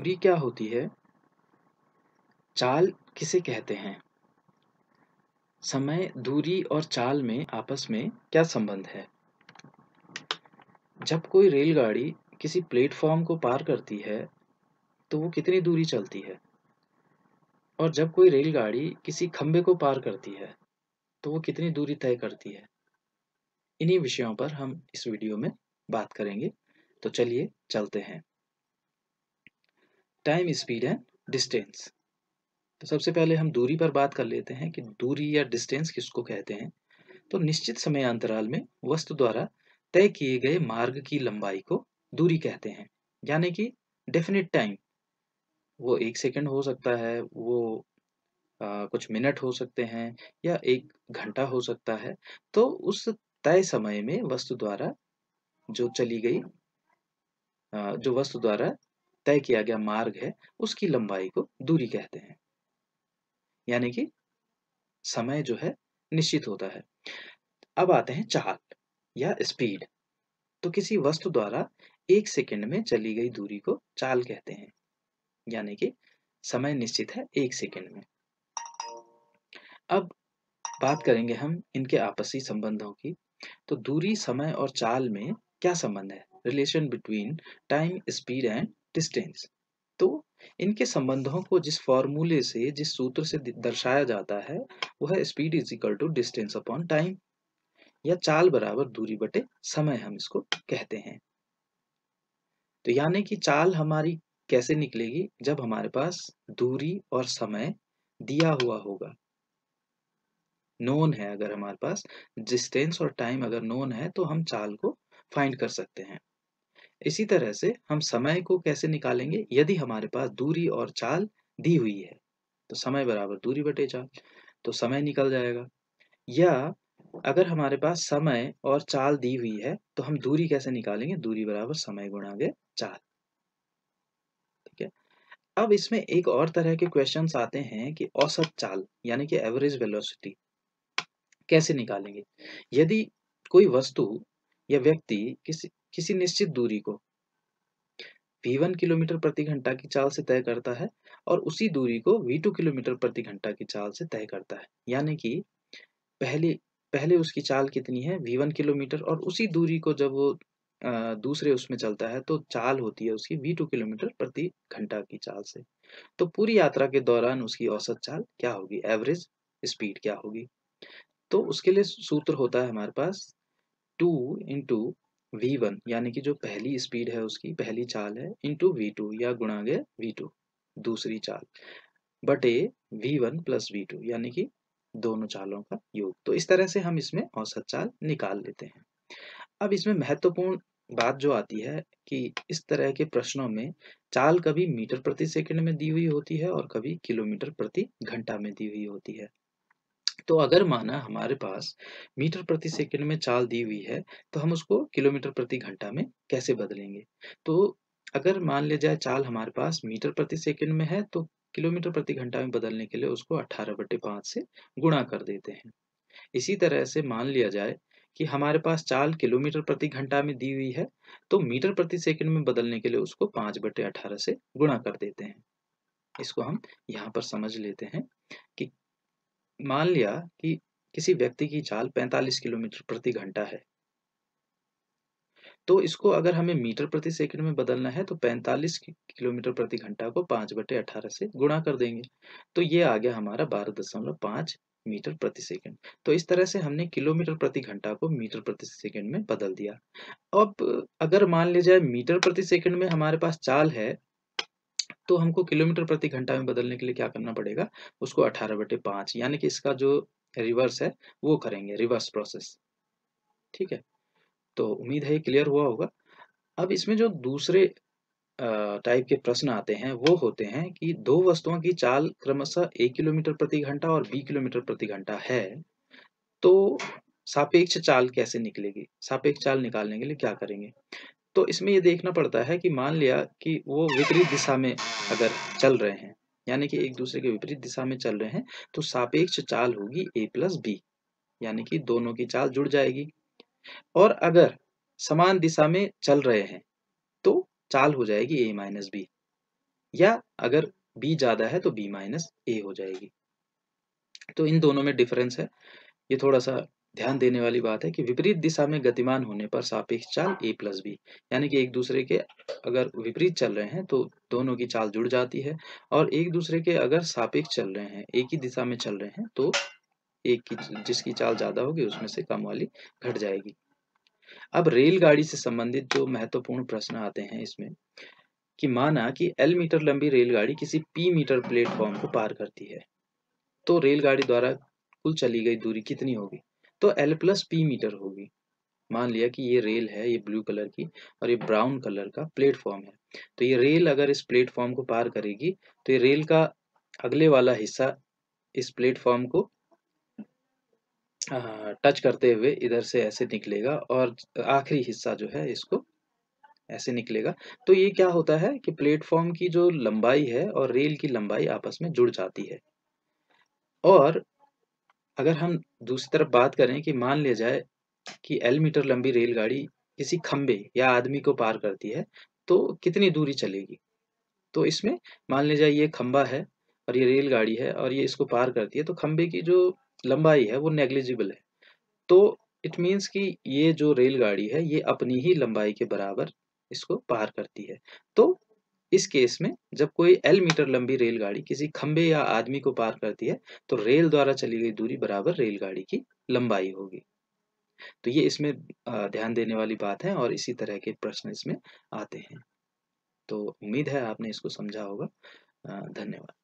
दूरी क्या होती है चाल किसे कहते हैं समय दूरी और चाल में आपस में क्या संबंध है जब कोई रेलगाड़ी किसी प्लेटफॉर्म को पार करती है तो वो कितनी दूरी चलती है और जब कोई रेलगाड़ी किसी खंबे को पार करती है तो वो कितनी दूरी तय करती है इन्हीं विषयों पर हम इस वीडियो में बात करेंगे तो चलिए चलते हैं टाइम स्पीड एंड डिस्टेंस तो सबसे पहले हम दूरी पर बात कर लेते हैं कि दूरी या डिस्टेंस किसको कहते हैं तो निश्चित समय अंतराल में वस्तु द्वारा तय किए गए मार्ग की लंबाई को दूरी कहते हैं यानी कि डेफिनेट टाइम वो एक सेकंड हो सकता है वो आ, कुछ मिनट हो सकते हैं या एक घंटा हो सकता है तो उस तय समय में वस्तु द्वारा जो चली गई आ, जो वस्तु द्वारा तय किया गया मार्ग है उसकी लंबाई को दूरी कहते हैं यानी कि समय जो है निश्चित होता है अब आते हैं चाल या स्पीड तो किसी वस्तु द्वारा एक सेकंड में चली गई दूरी को चाल कहते हैं यानी कि समय निश्चित है एक सेकंड में अब बात करेंगे हम इनके आपसी संबंधों की तो दूरी समय और चाल में क्या संबंध है relation between time speed and distance तो इनके संबंधों को जिस फॉर्मूले से जिस सूत्र से दर्शाया जाता है वह है speed is equal to distance upon time या चाल बराबर दूरी बटे समय हम इसको कहते हैं तो यानी कि चाल हमारी कैसे निकलेगी जब हमारे पास दूरी और समय दिया हुआ होगा नोन है अगर हमारे पास डिस्टेंस और टाइम अगर नोन है तो हम चाल को फाइंड कर सकते हैं इसी तरह से हम समय को कैसे निकालेंगे यदि हमारे पास दूरी और चाल दी हुई है तो समय बराबर दूरी बटे चाल तो समय निकल जाएगा या अगर हमारे पास समय और चाल दी हुई है तो हम दूरी कैसे निकालेंगे दूरी बराबर समय गुणागे चाल ठीक है अब इसमें एक और तरह के क्वेश्चन आते हैं कि औसत चाल यानी कि एवरेज वेलोसिटी कैसे निकालेंगे यदि कोई वस्तु या व्यक्ति किसी किसी निश्चित दूरी को v1 किलोमीटर प्रति घंटा की चाल से तय करता है और उसी दूरी को टू किलोमीटर प्रति घंटा की चाल से तय करता है यानी कि पहले पहले उसकी चाल कितनी है v1 किलोमीटर और उसी दूरी को जब वो दूसरे उसमें चलता है तो चाल होती है उसकी टू किलोमीटर प्रति घंटा की चाल से तो पूरी यात्रा के दौरान उसकी औसत चाल क्या होगी एवरेज स्पीड क्या होगी तो उसके लिए सूत्र होता है हमारे पास टू इंटू v1 वन यानी कि जो पहली स्पीड है उसकी पहली चाल है इंटू वी टू या गए वी टू दूसरी चाल बटे V one plus V two यानी कि दोनों चालों का योग तो इस तरह से हम इसमें औसत चाल निकाल लेते हैं अब इसमें महत्वपूर्ण बात जो आती है कि इस तरह के प्रश्नों में चाल कभी मीटर प्रति सेकंड में दी हुई होती है और कभी किलोमीटर प्रति घंटा में दी हुई होती है तो अगर माना हमारे पास मीटर प्रति सेकंड में चाल दी हुई है तो हम उसको किलोमीटर प्रति घंटा में कैसे बदलेंगे तो अगर मान लिया जाए चाल हमारे पास मीटर प्रति सेकंड में है तो किलोमीटर प्रति घंटा में बदलने के लिए उसको 18 बटे पाँच से गुणा कर देते हैं इसी तरह से मान लिया जाए कि हमारे पास चाल किलोमीटर प्रति घंटा में दी हुई है तो मीटर प्रति सेकंड में बदलने के लिए उसको पाँच बटे अठारह से गुणा कर देते हैं इसको हम यहाँ पर समझ लेते हैं कि मान लिया कि किसी व्यक्ति की चाल 45 किलोमीटर प्रति घंटा है तो इसको अगर हमें मीटर प्रति सेकंड में बदलना है तो 45 किलोमीटर प्रति घंटा को पांच बटे अठारह से गुणा कर देंगे तो ये आ गया हमारा बारह दशमलव पांच मीटर प्रति सेकंड तो इस तरह से हमने किलोमीटर प्रति घंटा को मीटर प्रति सेकंड में बदल दिया अब अगर मान लिया जाए मीटर प्रति सेकंड में हमारे पास चाल है तो हमको किलोमीटर प्रति घंटा में बदलने के लिए क्या करना पड़ेगा उसको अठारह बटे पांच यानी कि इसका जो रिवर्स है वो करेंगे रिवर्स प्रोसेस ठीक है तो उम्मीद है क्लियर हुआ होगा अब इसमें जो दूसरे टाइप के प्रश्न आते हैं वो होते हैं कि दो वस्तुओं की चाल क्रमशः एक किलोमीटर प्रति घंटा और बी किलोमीटर प्रति घंटा है तो सापेक्ष चाल कैसे निकलेगी सापेक्ष चाल निकालने के लिए क्या करेंगे तो इसमें ये देखना पड़ता है कि मान लिया कि वो विपरीत दिशा में अगर चल रहे हैं यानी कि एक दूसरे के विपरीत दिशा में चल रहे हैं तो सापेक्ष चाल होगी ए प्लस बी यानी कि दोनों की चाल जुड़ जाएगी और अगर समान दिशा में चल रहे हैं तो चाल हो जाएगी ए माइनस बी या अगर बी ज्यादा है तो बी माइनस ए हो जाएगी तो इन दोनों में डिफरेंस है ये थोड़ा सा ध्यान देने वाली बात है कि विपरीत दिशा में गतिमान होने पर सापेक्ष चाल ए प्लस बी यानी कि एक दूसरे के अगर विपरीत चल रहे हैं तो दोनों की चाल जुड़ जाती है और एक दूसरे के अगर सापेक्ष चल रहे हैं एक ही दिशा में चल रहे हैं तो एक की जिसकी चाल ज्यादा होगी उसमें से कम वाली घट जाएगी अब रेलगाड़ी से संबंधित जो महत्वपूर्ण प्रश्न आते हैं इसमें कि माना कि एल मीटर लंबी रेलगाड़ी किसी पी मीटर प्लेटफॉर्म को पार करती है तो रेलगाड़ी द्वारा कुल चली गई दूरी कितनी होगी तो एल प्लस पी मीटर होगी मान लिया कि ये रेल है ये ब्लू कलर की और ये ब्राउन कलर का प्लेटफॉर्म है तो ये रेल अगर इस प्लेटफॉर्म को पार करेगी तो ये रेल का अगले वाला हिस्सा इस प्लेटफॉर्म को टच करते हुए इधर से ऐसे निकलेगा और आखिरी हिस्सा जो है इसको ऐसे निकलेगा तो ये क्या होता है कि प्लेटफॉर्म की जो लंबाई है और रेल की लंबाई आपस में जुड़ जाती है और अगर हम दूसरी तरफ बात करें कि मान लिया जाए कि एल मीटर लंबी रेलगाड़ी किसी खंबे या आदमी को पार करती है तो कितनी दूरी चलेगी तो इसमें मान लिया जाए ये खंबा है और ये रेलगाड़ी है और ये इसको पार करती है तो खंबे की जो लंबाई है वो नेग्लिजिबल है तो इट मीन्स कि ये जो रेलगाड़ी है ये अपनी ही लंबाई के बराबर इसको पार करती है तो इस केस में जब कोई एल मीटर लंबी रेलगाड़ी किसी खंबे या आदमी को पार करती है तो रेल द्वारा चली गई दूरी बराबर रेलगाड़ी की लंबाई होगी तो ये इसमें ध्यान देने वाली बात है और इसी तरह के प्रश्न इसमें आते हैं तो उम्मीद है आपने इसको समझा होगा धन्यवाद